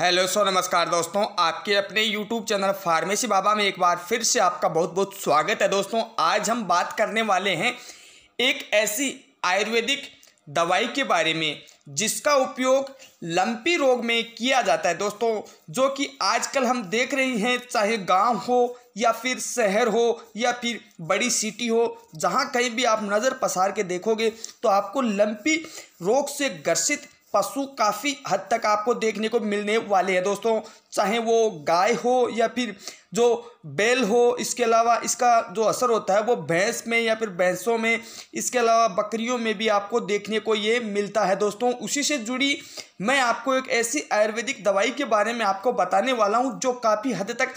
hello सो नमस्कार दोस्तों आपके अपने यूट्यूब चैनल फार्मेसी बाबा में एक बार फिर से आपका बहुत बहुत स्वागत है दोस्तों आज हम बात करने वाले हैं एक ऐसी आयुर्वेदिक दवाई के बारे में जिसका उपयोग लंपी रोग में किया जाता है दोस्तों जो कि आजकल हम देख रहे हैं चाहे गांव हो या फिर शहर हो या फिर बड़ी सिटी हो जहां कहीं भी आप नज़र पसार के देखोगे तो आपको लंपी रोग से ग्रसित पशु काफ़ी हद तक आपको देखने को मिलने वाले हैं दोस्तों चाहे वो गाय हो या फिर जो बैल हो इसके अलावा इसका जो असर होता है वो भैंस में या फिर भैंसों में इसके अलावा बकरियों में भी आपको देखने को ये मिलता है दोस्तों उसी से जुड़ी मैं आपको एक ऐसी आयुर्वेदिक दवाई के बारे में आपको बताने वाला हूँ जो काफ़ी हद तक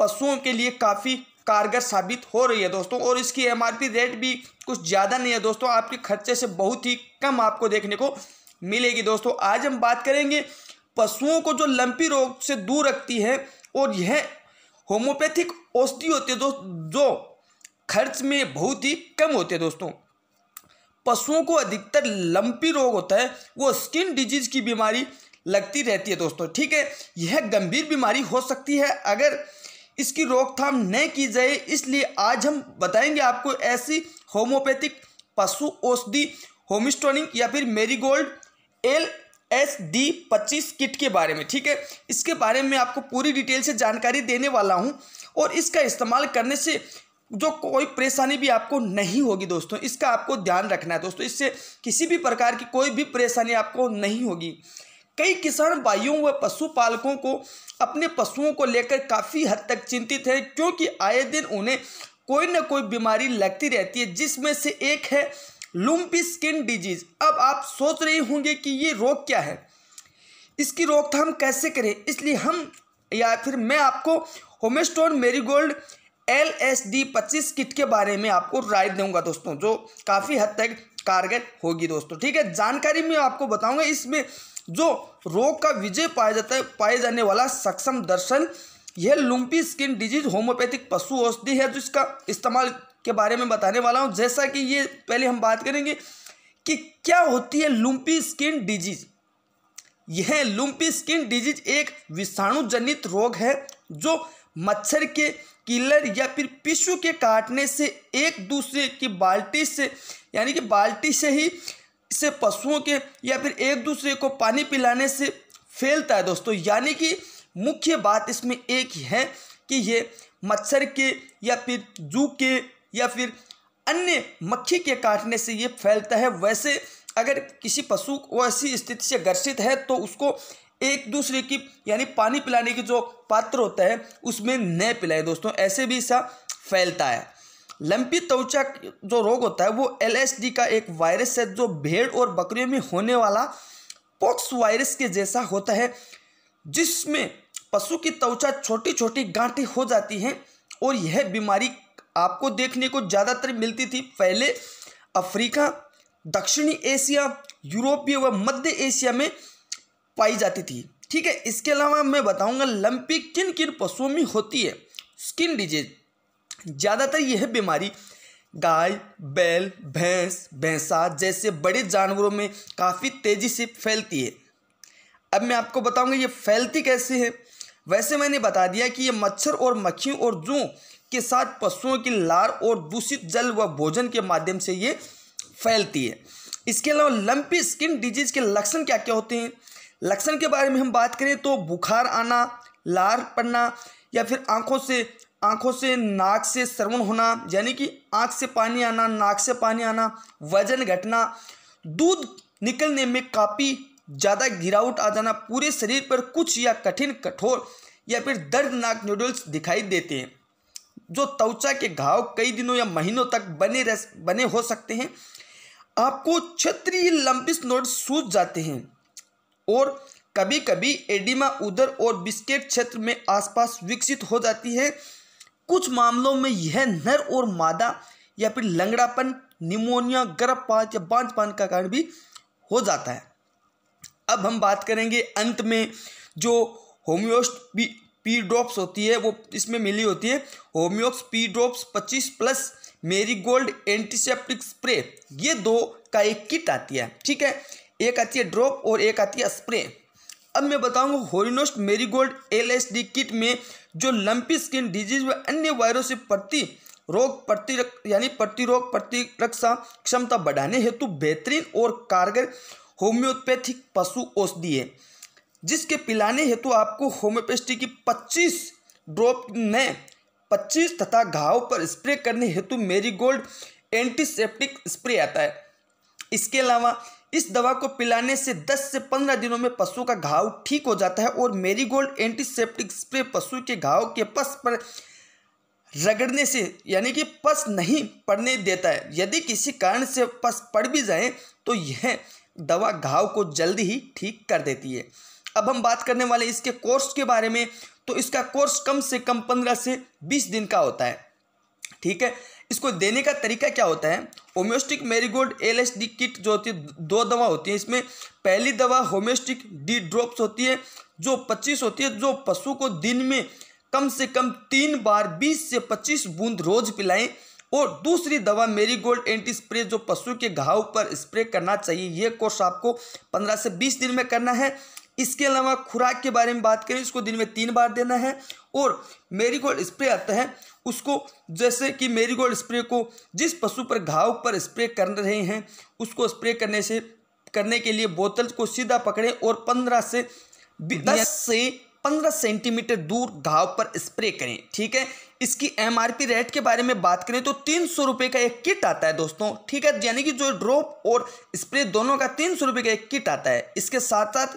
पशुओं के लिए काफ़ी कारगर साबित हो रही है दोस्तों और इसकी एमआरपी रेट भी कुछ ज़्यादा नहीं है दोस्तों आपके खर्चे से बहुत ही कम आपको देखने को मिलेगी दोस्तों आज हम बात करेंगे पशुओं को जो लंपी रोग से दूर रखती है और यह होम्योपैथिक औषधि होती है दोस्त जो खर्च में बहुत ही कम होते हैं दोस्तों पशुओं को अधिकतर लंपी रोग होता है वो स्किन डिजीज की बीमारी लगती रहती है दोस्तों ठीक है यह गंभीर बीमारी हो सकती है अगर इसकी रोकथाम न की जाए इसलिए आज हम बताएंगे आपको ऐसी होम्योपैथिक पशु औषधि होमिस्टोनिंग या फिर मेरीगोल्ड एल एस डी पच्चीस किट के बारे में ठीक है इसके बारे में आपको पूरी डिटेल से जानकारी देने वाला हूँ और इसका इस्तेमाल करने से जो कोई परेशानी भी आपको नहीं होगी दोस्तों इसका आपको ध्यान रखना है दोस्तों इससे किसी भी प्रकार की कोई भी परेशानी आपको नहीं होगी कई किसान भाइयों व पशुपालकों को अपने पशुओं को लेकर काफ़ी हद तक चिंतित है क्योंकि आए दिन उन्हें कोई ना कोई बीमारी लगती रहती है जिसमें से एक है लुम्पी स्किन डिजीज अब आप सोच रहे होंगे कि ये रोग क्या है इसकी रोकथाम कैसे करें इसलिए हम या फिर मैं आपको होमेस्टोन मेरीगोल्ड एल एस डी पच्चीस किट के बारे में आपको राय दूंगा दोस्तों जो काफ़ी हद तक कारगर होगी दोस्तों ठीक है जानकारी मैं आपको बताऊंगा इसमें जो रोग का विजय पाया जाता है पाए जाने वाला सक्षम दर्शन यह लुम्पी स्किन डिजीज होम्योपैथिक पशु औषधि है जिसका इस्तेमाल के बारे में बताने वाला हूँ जैसा कि ये पहले हम बात करेंगे कि क्या होती है लुम्पी स्किन डिजीज यह लुम्पी स्किन डिजीज एक विषाणुजनित रोग है जो मच्छर के किलर या फिर पिशु के काटने से एक दूसरे की बाल्टी से यानी कि बाल्टी से ही से पशुओं के या फिर एक दूसरे को पानी पिलाने से फैलता है दोस्तों यानी कि मुख्य बात इसमें एक ही है कि ये मच्छर के या फिर जू के या फिर अन्य मक्खी के काटने से ये फैलता है वैसे अगर किसी पशु को ऐसी स्थिति से ग्रसित है तो उसको एक दूसरे की यानी पानी पिलाने की जो पात्र होता है उसमें न पिलाए दोस्तों ऐसे भी ऐसा फैलता है लंपी त्वचा जो रोग होता है वो एल का एक वायरस है जो भेड़ और बकरियों में होने वाला पॉक्स वायरस के जैसा होता है जिसमें पशु की त्वचा छोटी छोटी गांठी हो जाती हैं और यह बीमारी आपको देखने को ज़्यादातर मिलती थी पहले अफ्रीका दक्षिणी एशिया यूरोपीय व मध्य एशिया में पाई जाती थी ठीक है इसके अलावा मैं बताऊंगा लंपी किन किन पशुओं में होती है स्किन डिजीज ज़्यादातर यह बीमारी गाय बैल भैंस भैंसा जैसे बड़े जानवरों में काफ़ी तेज़ी से फैलती है अब मैं आपको बताऊंगा ये फैलती कैसे है वैसे मैंने बता दिया कि ये मच्छर और मक्खियों और जू के साथ पशुओं की लार और दूषित जल व भोजन के माध्यम से ये फैलती है इसके अलावा लंपी स्किन डिजीज के लक्षण क्या क्या होते हैं लक्षण के बारे में हम बात करें तो बुखार आना लार पड़ना या फिर आंखों से आंखों से नाक से श्रवण होना यानी कि आंख से पानी आना नाक से पानी आना वजन घटना दूध निकलने में काफ़ी ज़्यादा गिरावट आ जाना पूरे शरीर पर कुछ या कठिन कठोर या फिर दर्दनाक नूडल्स दिखाई देते हैं जो त्वचा के घाव कई दिनों या महीनों तक बने रह बने हो सकते हैं आपको क्षेत्रीय लंबिस नोड सूझ जाते हैं और कभी कभी एडिमा उधर और बिस्केट क्षेत्र में आसपास विकसित हो जाती है कुछ मामलों में यह नर और मादा या फिर लंगड़ापन निमोनिया गर्भपात या बांझपान का कारण भी हो जाता है अब हम बात करेंगे अंत में जो होम्योस्ट भी पी ड्रॉप्स होती है वो इसमें मिली होती है होम्योक्स पी ड्रॉप्स पच्चीस plus marigold antiseptic spray ये दो का एक किट आती है ठीक है एक आती है ड्रॉप और एक आती है स्प्रे अब मैं बताऊंगा होरिनोस्ट मेरी गोल्ड एल किट में जो लंपी स्किन डिजीज व अन्य वायरस से प्रति रोग प्रतिरक यानी प्रतिरोग प्रतिरक्षा क्षमता बढ़ाने हेतु बेहतरीन और कारगर होम्योपैथिक पशु औषधि है जिसके पिलाने हेतु तो आपको होम्योपैथी की पच्चीस ड्रॉप ने पच्चीस तथा घाव पर स्प्रे करने हेतु मेरीगोल्ड एंटीसेप्टिक स्प्रे आता है इसके अलावा इस दवा को पिलाने से 10 से 15 दिनों में पशु का घाव ठीक हो जाता है और मेरीगोल्ड एंटीसेप्टिक स्प्रे पशु के घाव के पस पर रगड़ने से यानी कि पस नहीं पड़ने देता है यदि किसी कारण से पस पड़ भी जाए तो यह दवा घाव को जल्दी ही ठीक कर देती है अब हम बात करने वाले इसके कोर्स के बारे में तो इसका कोर्स कम से कम पंद्रह से बीस दिन का होता है ठीक है इसको देने का तरीका क्या होता है होम्योस्टिक marigold L S D kit जो होती है दो दवा होती है इसमें पहली दवा होम्योस्टिक डी ड्रॉप्स होती है जो पच्चीस होती है जो पशु को दिन में कम से कम तीन बार बीस से पच्चीस बूंद रोज पिलाएं और दूसरी दवा मेरीगोल्ड एंटी स्प्रे जो पशु के घाव पर स्प्रे करना चाहिए यह कोर्स आपको पंद्रह से बीस दिन में करना है इसके अलावा खुराक के बारे में बात करें इसको दिन में तीन बार देना है और मेरीगोल्ड स्प्रे आता है उसको जैसे कि मेरीगोल्ड स्प्रे को जिस पशु पर घाव पर स्प्रे कर रहे हैं उसको स्प्रे करने से करने के लिए बोतल को सीधा पकड़ें और पंद्रह से दस से पंद्रह सेंटीमीटर दूर घाव पर स्प्रे करें ठीक है इसकी एमआरपी रेट के बारे में बात करें तो तीन सौ रुपये का एक किट आता है दोस्तों ठीक है यानी कि जो ड्रॉप और स्प्रे दोनों का तीन सौ रुपये का एक किट आता है इसके साथ साथ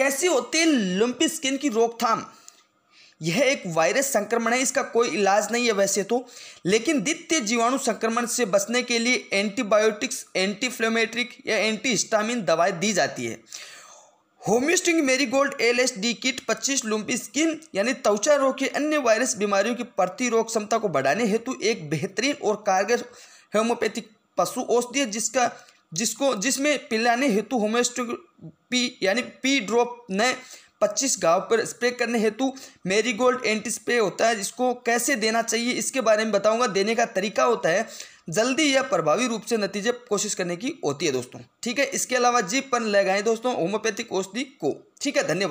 कैसे होती है लुम्पी स्किन की रोकथाम यह एक वायरस संक्रमण है इसका कोई इलाज नहीं है वैसे तो लेकिन द्वितीय जीवाणु संक्रमण से बचने के लिए एंटीबायोटिक्स एंटीफ्लोमेट्रिक या एंटी स्टामिन दवाएं दी जाती है होम्योस्टिंग marigold L S D kit पच्चीस लुम्पी स्किन यानी त्वचा रोग की अन्य वायरस बीमारियों की प्रतिरोग क्षमता को बढ़ाने हेतु एक बेहतरीन और कारगर होम्योपैथिक पशु औषधि है जिसका जिसको जिसमें पिलाने हेतु होम्योस्टिंग पी यानी पी ड्रॉप ने 25 गांव पर स्प्रे करने हेतु मेरीगोल्ड एंटी स्प्रे होता है जिसको कैसे देना चाहिए इसके बारे में बताऊंगा देने का तरीका होता है जल्दी या प्रभावी रूप से नतीजे कोशिश करने की होती है दोस्तों ठीक है इसके अलावा जीप पर लगाएं दोस्तों होम्योपैथिक औषधि को ठीक है धन्यवाद